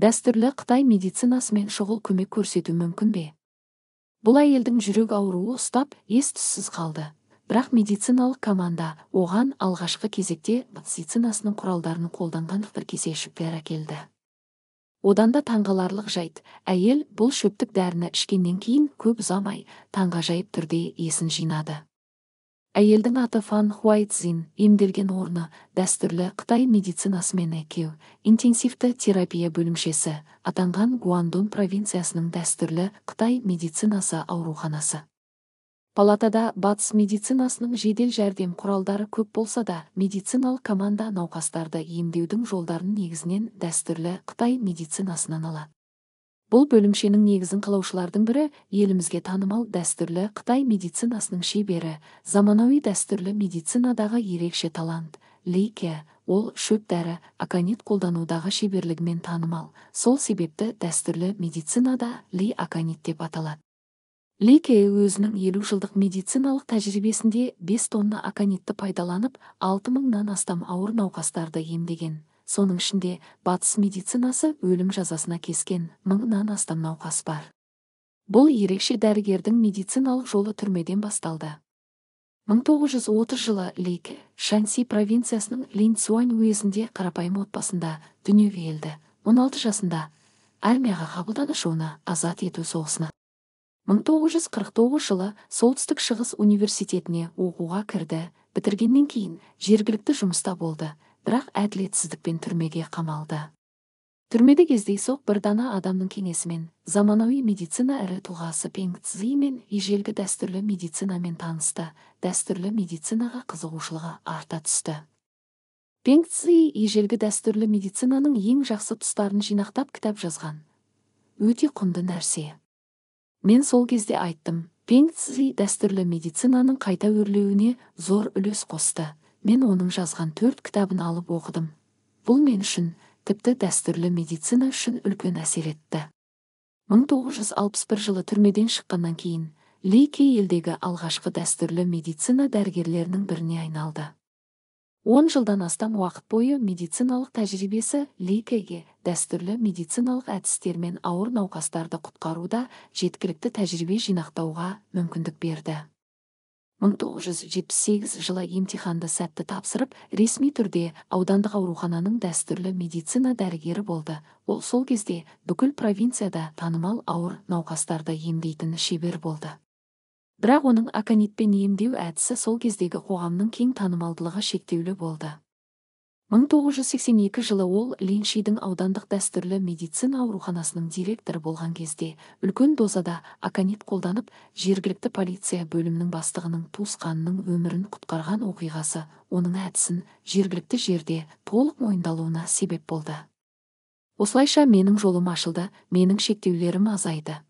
дәстүрлі қытай медицинасымен шұғыл көмек көрсету мүмкін бе бұл әйелдің жүрек ауруы ұстап ес түссіз қалды бірақ медициналық команда оған алғашқы кезекте медицинасының құралдарын қолданған кесе шөптер әкелді одан да таңғаларлық жайт әйел бұл шөптік дәріні ішкеннен кейін көп ұзамай таңғажайып түрде есін жинады әйелдің аты фан хуайтзин емделген орны дәстүрлі қытай медицинасымен әкеу интенсивті терапия бөлімшесі атанған гуандун провинциясының дәстүрлі қытай медицинасы ауруханасы палатада батыс медицинасының жедел жәрдем құралдары көп болса да медициналық команда науқастарды емдеудің жолдарын негізінен дәстүрлі қытай медицинасынан алады бұл бөлімшенің негізін қалаушылардың бірі елімізге танымал дәстүрлі қытай медицинасының шебері заманауи дәстүрлі медицинадағы ерекше талант лейке ол шөп дәрі аконит қолданудағы шеберлігімен танымал сол себепті дәстүрлі медицинада ли аконит деп аталады лейке өзінің елу жылдық медициналық тәжірибесінде 5 тонна аконитті пайдаланып алты мыңнан астам ауыр науқастарды емдеген соның ішінде батыс медицинасы өлім жазасына кескен мыңнан астам науқас бар бұл ерекше дәрігердің медициналық жолы түрмеден басталды 1930 жылы лик шанси провинциясының Линцуань уезінде қарапайым отбасында дүниеге келді 16 жасында армияға қабылданышуына азат ету соғысына 1949 жылы солтүстік шығыс университетіне оқуға кірді бітіргеннен кейін жергілікті жұмыста болды бірақ әділетсіздікпен түрмеге қамалды түрмеде кездейсоқ бір дана адамның кеңесімен заманауи медицина ірі тұлғасы цзи мен ежелгі дәстүрлі медицинамен танысты дәстүрлі медицинаға қызығушылығы арта түсті цзи ежелгі дәстүрлі медицинаның ең жақсы тұстарын жинақтап кітап жазған өте құнды нәрсе мен сол кезде айттым цзи дәстүрлі медицинаның қайта өрлеуіне зор үлес қосты мен оның жазған төрт кітабын алып оқыдым бұл мен үшін тіпті дәстүрлі медицина үшін үлкен әсер етті 1961 жылы түрмеден шыққаннан кейін Лейке елдегі алғашқы дәстүрлі медицина дәрігерлерінің біріне айналды он жылдан астам уақыт бойы медициналық тәжірибесі лейкеге дәстүрлі медициналық әдістермен ауыр науқастарды құтқаруда жеткілікті тәжірибе жинақтауға мүмкіндік берді мың тоғыз жүз жетпіс жылы емтиханды сәтті тапсырып ресми түрде аудандық аурухананың дәстүрлі медицина дәрігері болды ол сол кезде бүкіл провинцияда танымал ауыр науқастарды емдейтін шебер болды бірақ оның аконитпен емдеу әдісі сол кездегі қоғамның кең танымалдылығы шектеулі болды 1982 жылы ол Линшидің аудандық дәстүрлі медицина ауруханасының директоры болған кезде үлкен дозада аконит қолданып жергілікті полиция бөлімінің бастығының туысқанының өмірін құтқарған оқиғасы оның әдісін жергілікті жерде толық мойындалуына себеп болды осылайша менің жолым ашылды менің шектеулерім азайды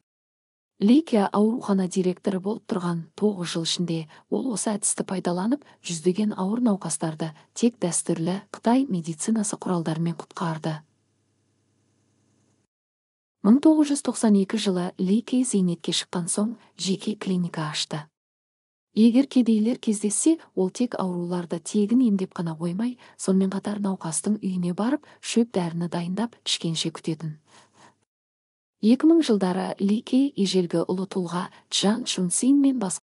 ликия аурухана директоры болып тұрған 9 жыл ішінде ол осы әдісті пайдаланып жүздеген ауыр науқастарды тек дәстүрлі қытай медицинасы құралдарымен құтқарды 1992 жылы Леке зейнетке шыққан соң жеке клиника ашты егер кедейлер кездессе ол тек ауруларды тегін емдеп қана қоймай сонымен қатар науқастың үйіне барып шөп дәріні дайындап ішкенше күтетін 2000 жылдары Ли Кей ежелгі ұлы тұлға Чжан Шунсин мен басқа